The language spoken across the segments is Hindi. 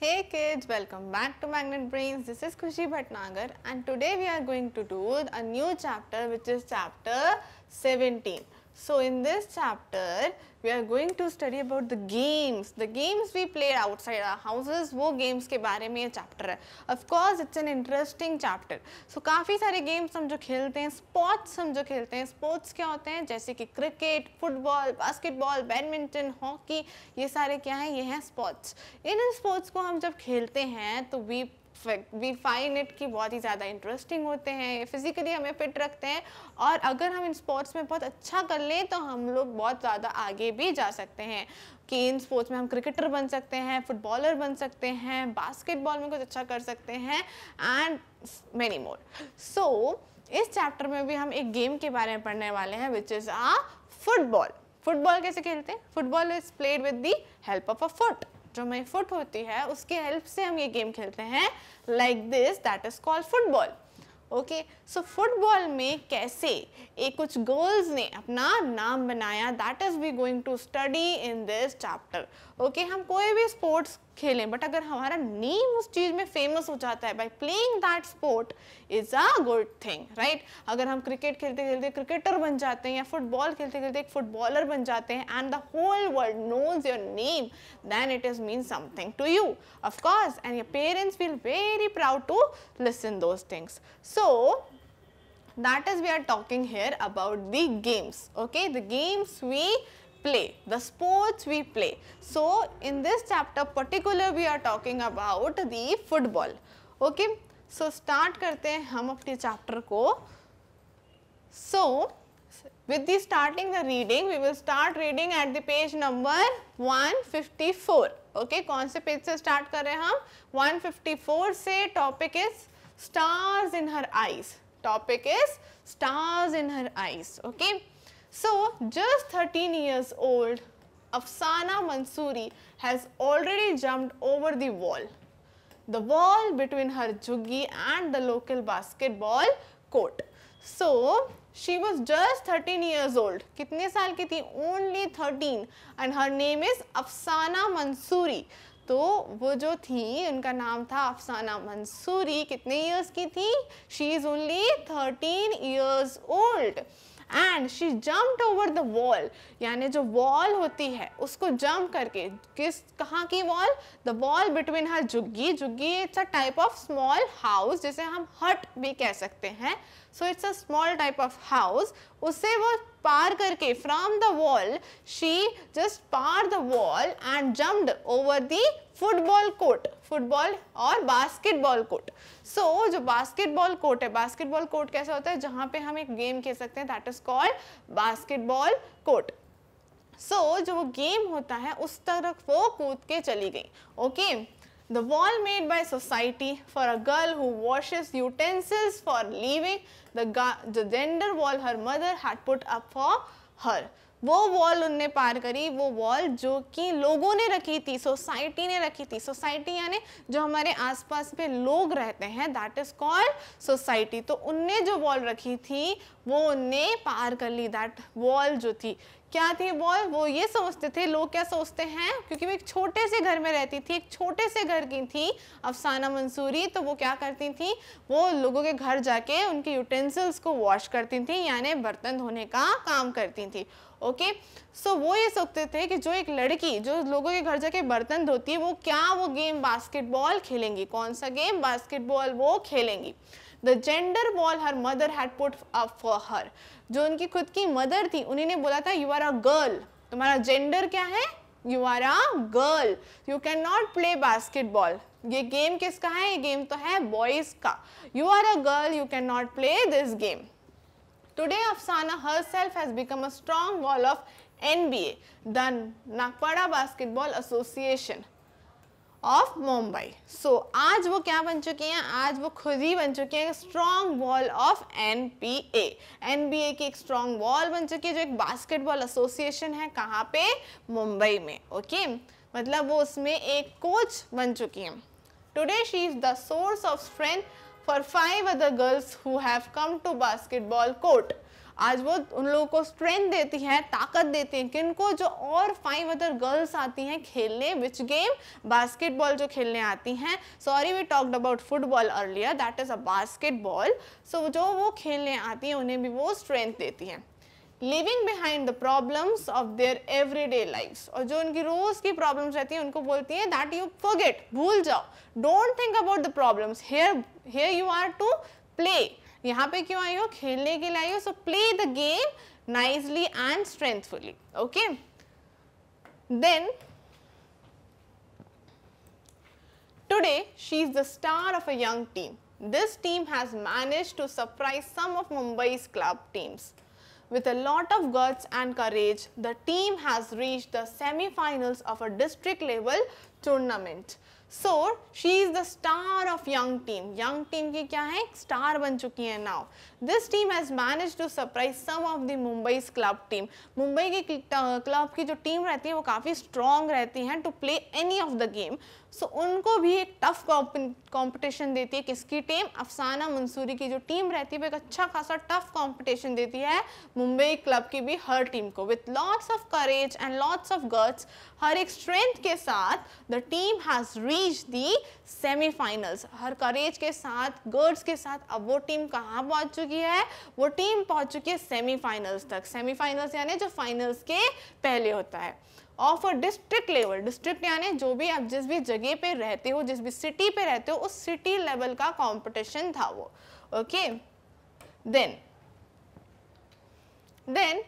Hey kids, welcome back to Magnet Brains. This is Kushi Bhatnagar and today we are going to do a new chapter which is chapter 17. So in this chapter, we are going to study about the games, the games we played outside our houses, wo games ke bare mein ye chapter hai Of course, it's an interesting chapter. So kafi sare games hum jo khelte hain sports hum jo khelte hain sports kya hote hain jaise ki cricket, football, basketball, badminton, hockey ye sare kya hain ye hain sports. in sports ko hum jab khelte hain to we we find it कि बहुत ही ज़्यादा इंटरेस्टिंग होते हैं फिज़िकली हमें फिट रखते हैं और अगर हम इन स्पोर्ट्स में बहुत अच्छा कर लें तो हम लोग बहुत ज़्यादा आगे भी जा सकते हैं कि इन स्पोर्ट्स में हम क्रिकेटर बन सकते हैं फुटबॉलर बन सकते हैं बास्केटबॉल में कुछ अच्छा कर सकते हैं एंड मैनी मोर सो इस चैप्टर में भी हम एक गेम के बारे में पढ़ने वाले हैं which is a football football कैसे खेलते हैं football is played with the help of a foot जो हमारी फुट होती है उसके हेल्प से हम ये गेम खेलते हैं like this that is called football okay so football में कैसे एक कुछ गर्ल्स ने अपना नाम बनाया that is we going to study in this chapter okay हम कोई भी स्पोर्ट्स खेलें बट अगर हमारा नेम उस चीज़ में फेमस हो जाता है by playing that sport is a good thing right अगर हम क्रिकेट खेलते खेलते क्रिकेटर बन जाते हैं या फुटबॉल खेलते खेलते एक फुटबॉलर बन जाते हैं and the whole world knows your name then it is mean something to you of course and your parents feel very proud to listen those things so that is we are talking here about the games okay the games we play the sports we play so in this chapter particular we are talking about the football okay so start karte hain hum apne chapter ko so with the starting the reading we will start reading at the page number 154 okay kaun se page se start kar rahe hain hum 154 se topic is stars in her eyes topic is stars in her eyes okay So just 13 years old, Afsana Mansuri has already jumped over the wall. The wall between her juggi and the local basketball court. So she was just 13 years old. Kitne saal ki thi? Only 13 and her name is Afsana Mansuri. So, wo jo thi, unka naam tha Afsana Mansuri. Kitne years ki thi? She is only 13 years old. And she jumped over the wall यानी जो वॉल होती है उसको जम्प करके किस कहाँ की wall the wall between her jhuggi jhuggi it's a type of small house जिसे हम हट भी कह सकते हैं so it's a small type of house उसे वो पार करके from the wall she just पार the wall and jumped over the football court football और बास्केटबॉल कोर्ट सो so, जो बास्केटबॉल कोर्ट है बास्केटबॉल कोर्ट कैसा होता है जहां पे हम एक गेम खेल सकते हैं that is called basketball court so जो वो गेम होता है उस तरफ वो कूद के चली गई okay the wall made by society for a girl who washes utensils for living the gender wall her mother had put up for her वो वॉल उनने पार करी वो वॉल जो कि लोगों ने रखी थी सोसाइटी ने रखी थी सोसाइटी यानी जो हमारे आसपास पे लोग रहते हैं दैट इज़ कॉल्ड सोसाइटी तो उनने जो वॉल रखी थी वो उनने पार कर ली दैट वॉल जो थी क्या थी वॉल वो ये सोचते थे लोग क्या सोचते हैं क्योंकि वो एक छोटे से घर में रहती थी एक छोटे से घर की थी अफसाना मंसूरी तो वो क्या करती थी वो लोगों के घर जाके उनके यूटेंसिल्स को वॉश करती थी यानी बर्तन धोने का काम करती थी ओके सो वो ये सोचते थे कि जो एक लड़की जो लोगों के घर जाके बर्तन धोती है वो क्या वो गेम बास्केटबॉल खेलेंगी कौन सा गेम बास्केटबॉल वो खेलेंगी the gender ball her mother had put up for her जो उनकी खुद की मदर थी उन्हें बोला था यू आर अ गर्ल तुम्हारा जेंडर क्या है you are a girl you can not play basketball ये गेम किसका है ये गेम तो है बॉयज़ का you are a girl you can not play this game Today, Afsana herself has become a strong wall of NBA, the Nagpara Basketball Association of Mumbai so आज वो क्या बन चुकी हैं आज वो खुद ही बन चुकी हैं strong wall of N P A N B A की एक स्ट्रॉन्ग वॉल बन चुकी है जो एक बास्केटबॉल एसोसिएशन है कहाँ पे मुंबई में ओके okay? मतलब वो उसमें एक कोच बन चुकी हैं today she is the source of strength for five other girls who have come to basketball court आज वो उन लोगों को स्ट्रेंथ देती है ताकत देती है किनको जो और फाइव अदर गर्ल्स आती हैं खेलने विच गेम बास्केटबॉल जो खेलने आती हैं sorry we talked about football earlier that is a basketball so जो वो खेलने आती हैं उन्हें भी वो स्ट्रेंथ देती हैं living behind the problems of their everyday life और जो उनकी रोज की प्रॉब्लम्स रहती हैं उनको बोलती है दैट यू फॉरगेट भूल जाओ don't think about the problems here here you are to play यहाँ पे क्यों आई हो खेलने के लिए आई हो so play the game nicely and strengthfully okay then today she is the star of a young team this team has manage to surprise some of Mumbai club teams With a lot of guts and courage, the team has reached the semi-finals of a district level tournament. So she is the star of young team young team की क्या है स्टार बन चुकी है now this team has manage to surprise some of the Mumbai club team Mumbai की क्लब की जो टीम रहती है वो काफ़ी स्ट्रॉन्ग रहती है to play any of the game so उनको भी एक टफ कॉम्पिटिशन देती है किसकी टीम अफसाना मंसूरी की जो टीम रहती है वो एक अच्छा खासा टफ कॉम्पिटिशन देती है मुंबई क्लब की भी हर टीम को with lots of courage and lots of guts हर एक स्ट्रेंथ के साथ the team has re reach the semifinals her courage के साथ गर्ड्स के साथ अब वो टीम कहाँ पहुंच चुकी है वो टीम पहुंच चुकी है सेमीफाइनल्स तक सेमीफाइनल्स यानी जो फाइनल्स के पहले होता है of a district level district यानी जो भी आप जिस भी जगह पे रहते हो जिस भी सिटी पे रहते हो उस सिटी लेवल का कॉम्पिटिशन था वो okay then then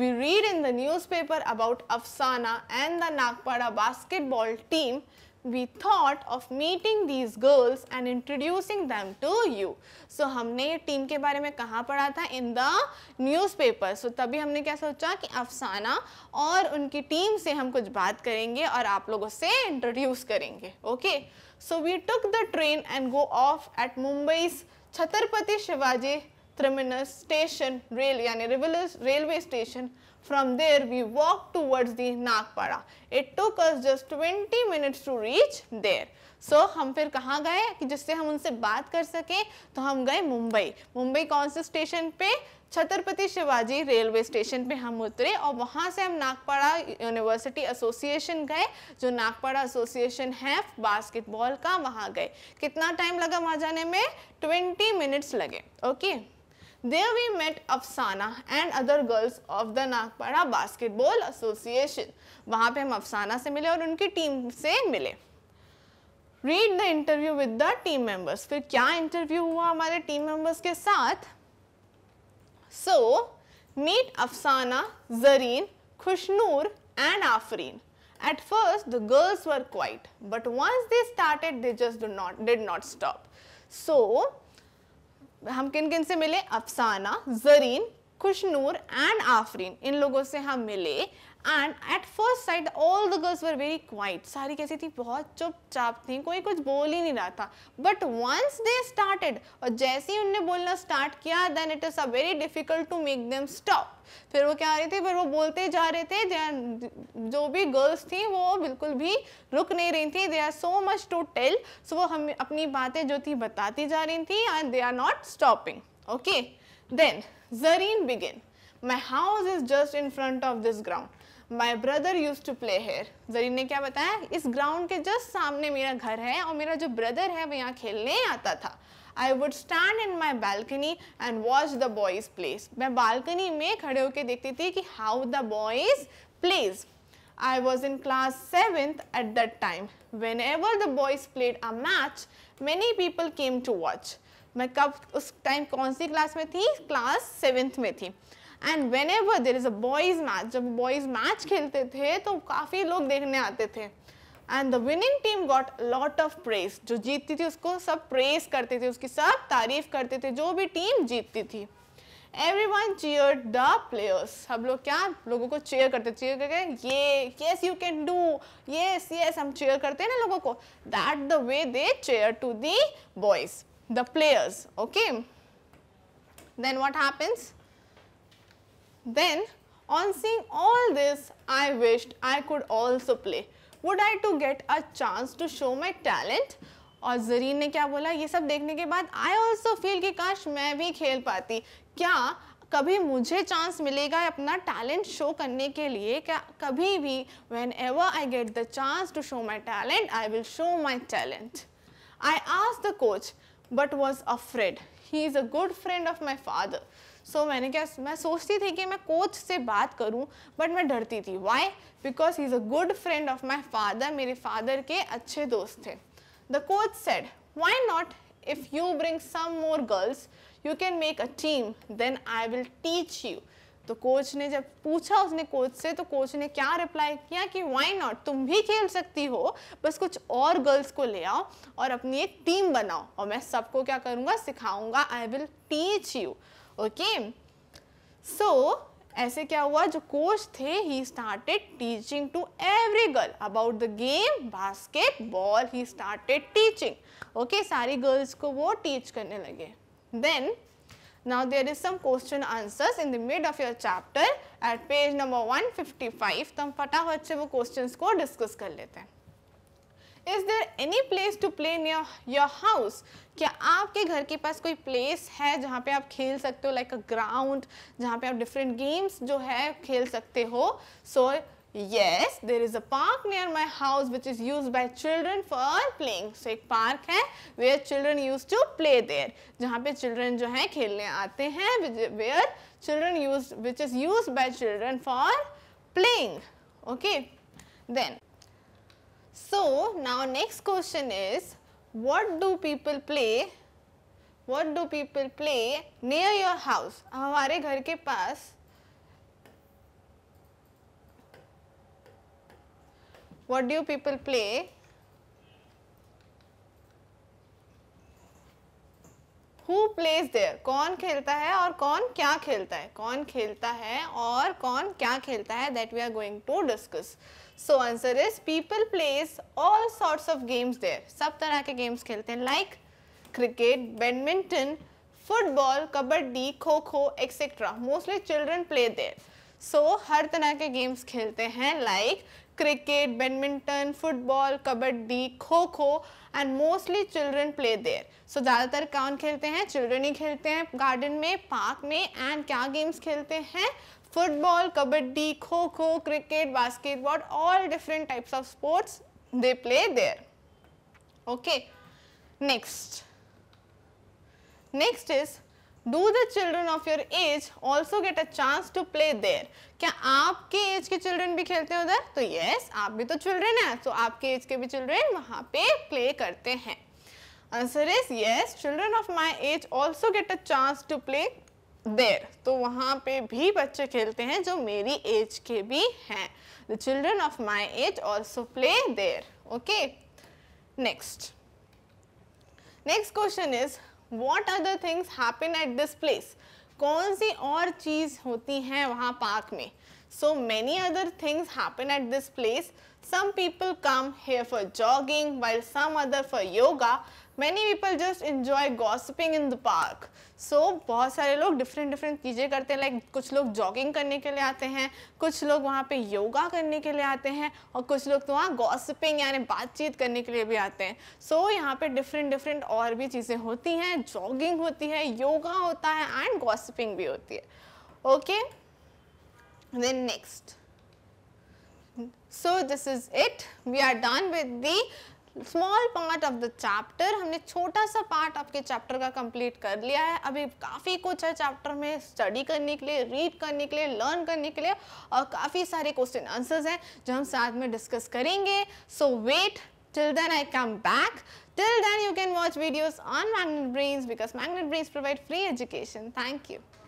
we read in the newspaper about Afsana and the nagpada basketball team we thought of meeting these girls and introducing them to you. So हमने ये टीम के बारे में कहाँ पढ़ा था In the newspaper. So तभी हमने क्या सोचा कि अफसाना और उनकी टीम से हम कुछ बात करेंगे और आप लोगों से इंट्रोड्यूस करेंगे okay so we took the train and go off at Mumbai's Chhatrapati Shivaji Terminus station rail yani railway station. From there we walked towards the Nagpara. It took us just 20 minutes to reach there. So so, हम फिर कहाँ गए कि जिससे हम उनसे बात कर सकें तो हम गए मुंबई मुंबई कौन से स्टेशन पे छत्रपति शिवाजी रेलवे स्टेशन पे हम उतरे और वहाँ से हम नागपाड़ा यूनिवर्सिटी एसोसिएशन गए जो नागपाड़ा एसोसिएशन है बास्केटबॉल का वहाँ गए कितना टाइम लगा वहाँ जाने में 20 मिनट्स लगे okay okay? There we met Afsana and other girls of the Nagpada Basketball Association. वहाँ पे हम अफसाना से मिले और उनकी टीम से मिले. Read the interview with the team members. फिर क्या इंटरव्यू हुआ हमारे टीम मेंबर्स के साथ? So meet Afsana, Zareen, Khushnoor and Afreen. At first the girls were quiet, but once they started, they just did not stop. So हम किन किन से मिले अफसाना जरीन खुशनूर एंड आफरीन इन लोगों से हम मिले and at first sight all the girls were very quiet सारी कैसी थी बहुत चुपचाप थी कोई कुछ बोल ही नहीं रहा था बट वंस दे स्टार्टेड और जैसे ही उनने बोलना स्टार्ट किया then it is a very difficult to make them stop फिर वो क्या आ रही फिर वो बोलते जा रहे थे जो भी गर्ल्स थी वो बिल्कुल भी रुक नहीं रही थी they are so much to tell so वो हम अपनी बातें जो थी बताती जा रही थी and they are not stopping okay then Zarin begin my house is just in front of this ground my brother use to play here Zarin ने क्या बताया इस ग्राउंड के जस्ट सामने मेरा घर है और मेरा जो ब्रदर है वो यहाँ खेलने आता था I would stand in my balcony and watch the boys plays मैं बालकनी में खड़े होकर देखती थी कि how the boys plays I was in class seventh at that time. Whenever the boys played a match, many people came to watch. मैं कब उस टाइम कौन सी क्लास में थी क्लास सेवेंथ में थी and whenever there is a boys match जब बॉयज़ मैच खेलते थे तो काफ़ी लोग देखने आते थे and the winning team got lot of praise जो जीतती थी उसको सब प्रेस करते थे उसकी सब तारीफ करते थे जो भी टीम जीतती थी every one cheer the players हम लोग क्या लोगों को चेयर करते चेयर करके ये yes you can do yes yes हम चेयर करते हैं ना लोगों को that the way they cheer to the boys the players okay then what happens Then on seeing all this, I wished I could also play. Would I to get a chance to show my talent? और जरीन ने क्या बोला ये सब देखने के बाद आई ऑल्सो फील कि काश मैं भी खेल पाती क्या कभी मुझे चांस मिलेगा अपना टैलेंट शो करने के लिए क्या कभी भी whenever I get the chance to show my talent I will show my talent I ask the coach but was a friend he is a good friend of my father so so, मैंने क्या मैं सोचती थी कि मैं कोच से बात करूं बट मैं डरती थी why because he is a good friend of my father मेरे फादर के अच्छे दोस्त थे the coach said why not if you bring some more girls you can make a team then I will teach you तो कोच ने जब पूछा उसने कोच से तो कोच ने क्या रिप्लाई किया कि वाई नॉट तुम भी खेल सकती हो बस कुछ और गर्ल्स को ले आओ और अपनी एक टीम बनाओ और मैं सबको क्या करूँगा सिखाऊंगा I will teach you okay so ऐसे क्या हुआ जो कोच थे he started teaching to every girl about the game basketball he started teaching okay सारी गर्ल्स को वो टीच करने लगे then now there is some question answers in the mid of your chapter at page number 155 तो हम फटाफट से वो क्वेश्चन को डिस्कस कर लेते हैं is there any place to play near your house क्या आपके घर के पास कोई प्लेस है जहाँ पे आप खेल सकते हो लाइक अ ग्राउंड जहाँ पे आप डिफरेंट गेम्स जो है खेल सकते हो so yes there is a park near my house which is use by children for playing so एक पार्क है where children use to play there जहाँ पे चिल्ड्रेन जो है खेलने आते हैं where children use which is use by children for playing okay then So, now next question is what do people play what do people play near your house हमारे घर के पास what do people play who plays there कौन खेलता है और कौन क्या खेलता है कौन खेलता है और कौन क्या खेलता है that we are going to discuss so answer is people plays all sorts of games there सब तरह के गेम्स खेलते हैं like cricket badminton football kabaddi kho kho etcetera mostly children play there so हर तरह के गेम्स खेलते हैं like cricket badminton football kabaddi kho kho and mostly children play there so ज़्यादातर कौन खेलते हैं चिल्ड्रन ही खेलते हैं गार्डन में पार्क में एंड क्या गेम्स खेलते हैं football kabaddi kho kho cricket basketball all different types of sports they play there okay next next is Do the children of your age also get a chance to play there? क्या आपके एज के चिल्ड्रेन भी खेलते हैं उधर तो यस आप भी तो चिल्ड्रेन है तो आपके एज के भी चिल्ड्रेन वहां पे प्ले करते हैं answer is yes children of my age also get a chance to play there तो वहां पे भी बच्चे खेलते हैं जो मेरी एज के भी हैं the children of my age also play there okay next next question is what other things happen at this place कौन सी और चीज़ होती हैं वहाँ पार्क में so many other things happen at this place Some people come here for jogging while some other for yoga. Many people just enjoy gossiping in the park. So so, बहुत सारे लोग डिफरेंट डिफरेंट चीज़ें करते हैं लाइक like, कुछ लोग जॉगिंग करने के लिए आते हैं कुछ लोग वहाँ पे योगा करने के लिए आते हैं और कुछ लोग तो वहाँ गॉसिपिंग यानी बातचीत करने के लिए भी आते हैं सो so, यहाँ पे डिफरेंट डिफरेंट और भी चीज़ें होती हैं जॉगिंग होती है योगा होता है एंड गॉसिपिंग भी होती है okay then next so this is it we are done with the small part of the chapter हमने छोटा सा पार्ट आपके चैप्टर का कंप्लीट कर लिया है अभी काफ़ी कुछ है चैप्टर में स्टडी करने के लिए रीड करने के लिए लर्न करने के लिए और काफ़ी सारे क्वेश्चन आंसर्स हैं जो हम साथ में डिस्कस करेंगे so wait till then I come back till then you can watch videos on Magnet Brains because Magnet Brains provide free education thank you